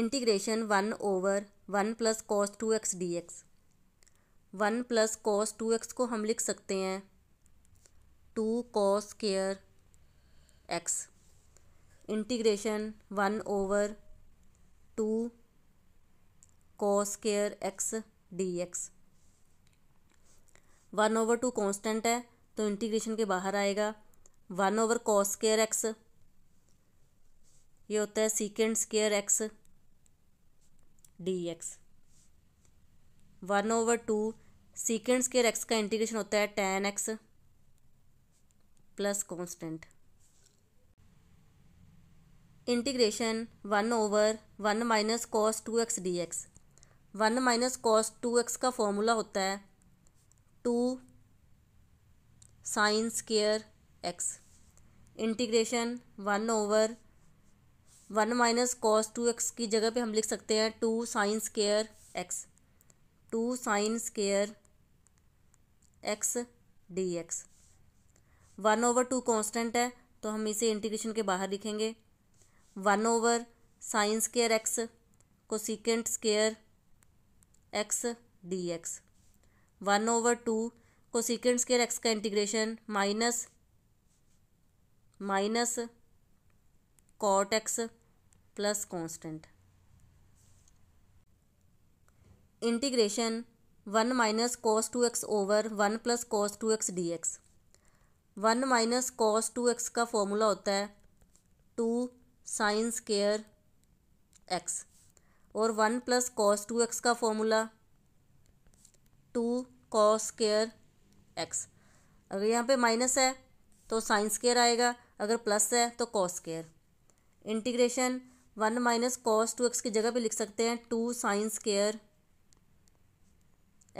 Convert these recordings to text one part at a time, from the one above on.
Integration one over one plus cos two x d x one plus cos two x को हम लिख सकते हैं two cos square x integration one over two cos square x d x one over two constant है तो integration के बाहर आएगा one over cos square x ये होता है secant square x d x one over two secant square x का integration होता है tan x plus constant integration one over one minus cos two x d x one minus cos two x का formula होता है two sine square x integration one over one minus cos two x की जगह पे हम लिख सकते हैं two sine square x two sine square x d x one over two constant है तो हम इसे इंटीग्रेशन के बाहर लिखेंगे one over sine square x cosecant square x d x one over two cosecant square x का integration minus minus cot x plus constant integration one minus cos two x over one plus cos two x d x one minus cos two x का formula होता है two sine square x और one plus cos two x का formula two cos square x अगर यहाँ पे minus है तो साइन स्केयर आएगा अगर प्लस है तो cos square integration one minus cos two x की जगह पे लिख सकते हैं two sine square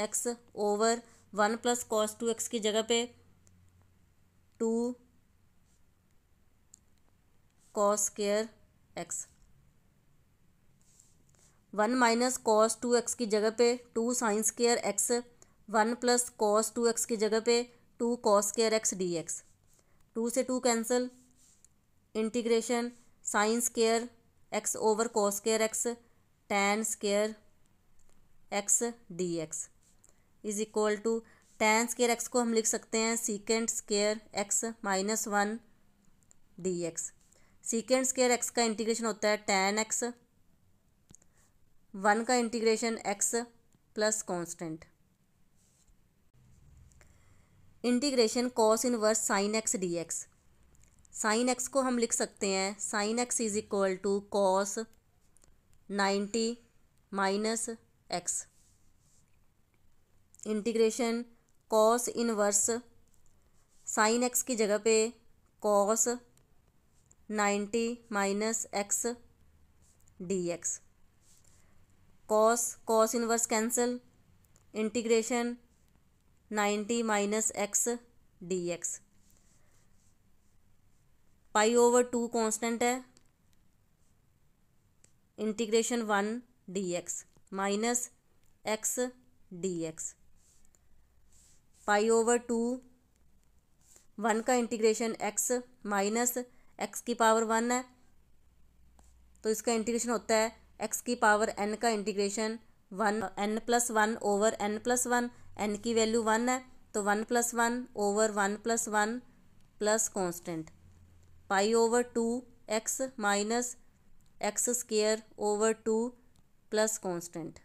x over one plus cos two x की जगह पे two cos square x one minus cos two x की जगह पे two sine square x one plus cos two x की जगह पे two cos square x d x two से two cancel integration sine square x over cos x tan square x d x is equal to tan square x को हम लिख सकते हैं secant square x minus one d x secant square x का integration होता है tan x one का integration x plus constant integration cos inverse sine x d x sine x को हम लिख सकते हैं sine x is equal to cos ninety minus x integration cos inverse sine x की जगह पे cos ninety minus x d x cos cos inverse cancel integration ninety minus x d x pi over two constant है integration one d x minus x d x pi over two one का integration x minus x की power one है तो इसका इंटीग्रेशन होता है x की पावर एन का integration one n plus one over n plus one n की वैल्यू वन है तो one plus one over one plus one plus constant pi over 2 x minus x square over 2 plus constant.